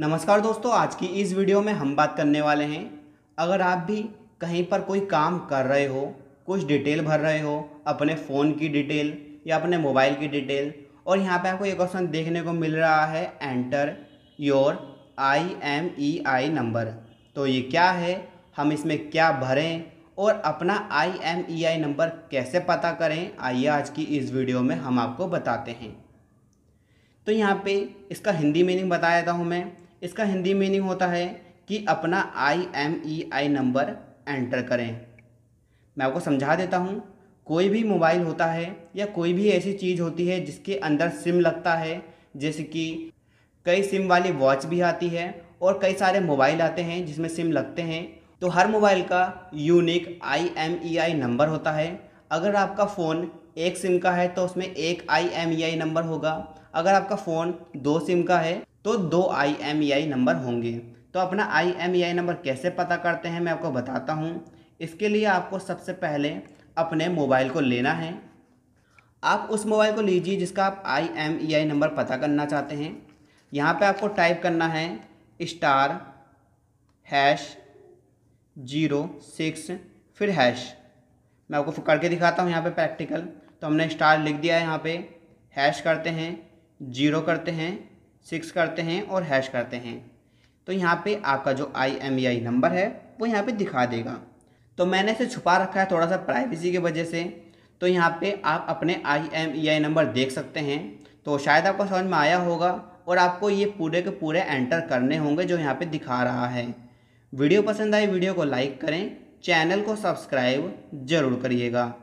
नमस्कार दोस्तों आज की इस वीडियो में हम बात करने वाले हैं अगर आप भी कहीं पर कोई काम कर रहे हो कुछ डिटेल भर रहे हो अपने फ़ोन की डिटेल या अपने मोबाइल की डिटेल और यहाँ पे आपको एक ऑप्शन देखने को मिल रहा है enter your I M E I number तो ये क्या है हम इसमें क्या भरें और अपना I M E I number कैसे पता करें आइए आज की इस वीडियो में हम आपको बताते हैं तो यहाँ पे इसका हिंदी मीनिंग बता देता हूँ मैं इसका हिंदी मीनिंग होता है कि अपना I M E I number enter करें मैं आपको समझा देता हूँ कोई भी मोबाइल होता है या कोई भी ऐसी चीज़ होती है जिसके अंदर सिम लगता है जैसे कि कई सिम वाली वॉच भी आती है और कई सारे मोबाइल आते हैं जिसमें सिम लगते हैं तो हर मोबाइल का unique I M E I number होता है अगर आपका फ़ोन एक सिम का है तो उसमें एक आई एम ई आई नंबर होगा अगर आपका फ़ोन दो सिम का है तो दो आई एम ई आई नंबर होंगे तो अपना I M E I number कैसे पता करते हैं मैं आपको बताता हूँ इसके लिए आपको सबसे पहले अपने मोबाइल को लेना है आप उस मोबाइल को लीजिए जिसका आप आई एम ई आई नंबर पता करना चाहते हैं यहाँ पे आपको टाइप करना है स्टार हैश जीरो सिक्स फिर हैश मैं आपको करके दिखाता हूँ यहाँ पे प्रैक्टिकल तो हमने स्टार लिख दिया है यहाँ पे हैश करते हैं जीरो करते हैं सिक्स करते हैं और हैश करते हैं तो यहाँ पे आपका जो आई एम ई आई नंबर है वो यहाँ पे दिखा देगा तो मैंने इसे छुपा रखा है थोड़ा सा प्राइवेसी की वजह से तो यहाँ पे आप अपने आई एम ई आई नंबर देख सकते हैं तो शायद आपको समझ में आया होगा और आपको ये पूरे के पूरे एंटर करने होंगे जो यहाँ पर दिखा रहा है वीडियो पसंद आई वीडियो को लाइक करें चैनल को सब्सक्राइब ज़रूर करिएगा